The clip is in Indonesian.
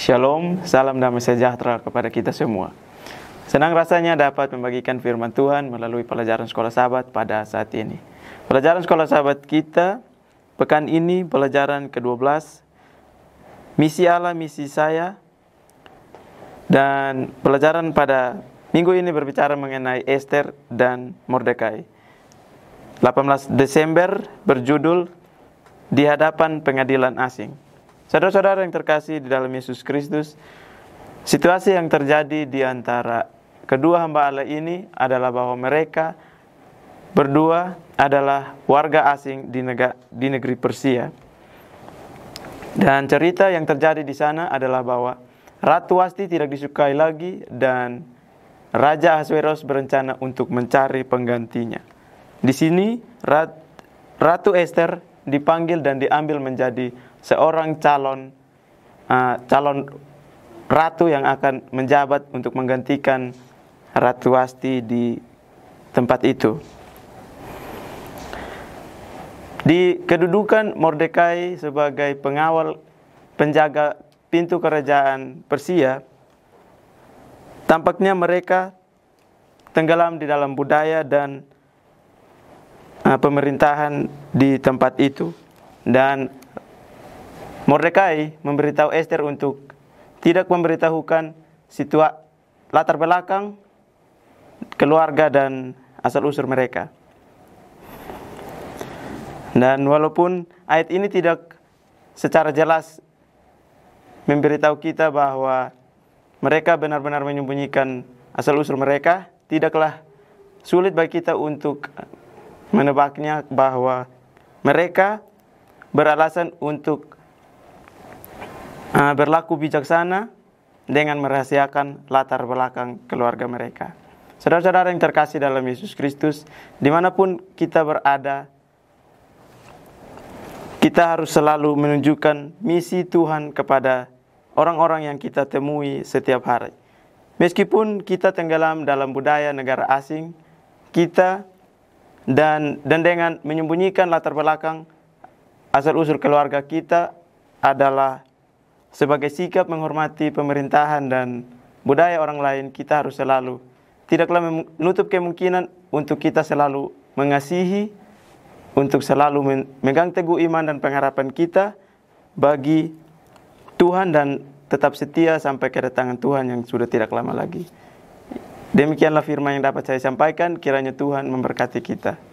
Shalom, salam damai sejahtera kepada kita semua. Senang rasanya dapat membagikan firman Tuhan melalui pelajaran sekolah sahabat pada saat ini. Pelajaran sekolah sahabat kita pekan ini pelajaran ke-12 misi Allah, misi saya. Dan pelajaran pada minggu ini berbicara mengenai Esther dan Mordekai. 18 Desember berjudul di hadapan pengadilan asing. Saudara-saudara yang terkasih di dalam Yesus Kristus, situasi yang terjadi di antara kedua hamba Allah ini adalah bahwa mereka berdua adalah warga asing di, neg- di negeri Persia. Dan cerita yang terjadi di sana adalah bahwa Ratu Wasti tidak disukai lagi dan Raja Ahasuerus berencana untuk mencari penggantinya. Di sini Ratu Esther dipanggil dan diambil menjadi seorang calon uh, calon ratu yang akan menjabat untuk menggantikan Ratu Wasti di tempat itu. Di kedudukan Mordekai sebagai pengawal penjaga pintu kerajaan Persia, tampaknya mereka tenggelam di dalam budaya dan Eh, pemerintahan di tempat itu dan Mordekai memberitahu Esther untuk tidak memberitahukan situasi latar belakang keluarga dan asal usul mereka. Dan walaupun ayat ini tidak secara jelas memberitahu kita bahwa mereka benar-benar menyembunyikan asal usul mereka, tidaklah sulit bagi kita untuk menebaknya bahwa mereka beralasan untuk eh, berlaku bijaksana dengan merahasiakan latar belakang keluarga mereka. Saudara-saudara yang terkasih dalam Yesus Kristus, dimanapun kita berada, kita harus selalu menunjukkan misi Tuhan kepada orang-orang yang kita temui setiap hari. Meskipun kita tenggelam dalam budaya negara asing, kita dan dan dengan menyembunyikan latar belakang asal usul keluarga kita adalah sebagai sikap menghormati pemerintahan dan budaya orang lain kita harus selalu tidaklah menutup kemungkinan untuk kita selalu mengasihi untuk selalu memegang teguh iman dan pengharapan kita bagi Tuhan dan tetap setia sampai kedatangan Tuhan yang sudah tidak lama lagi. Demikianlah firman yang dapat saya sampaikan, kiranya Tuhan memberkati kita.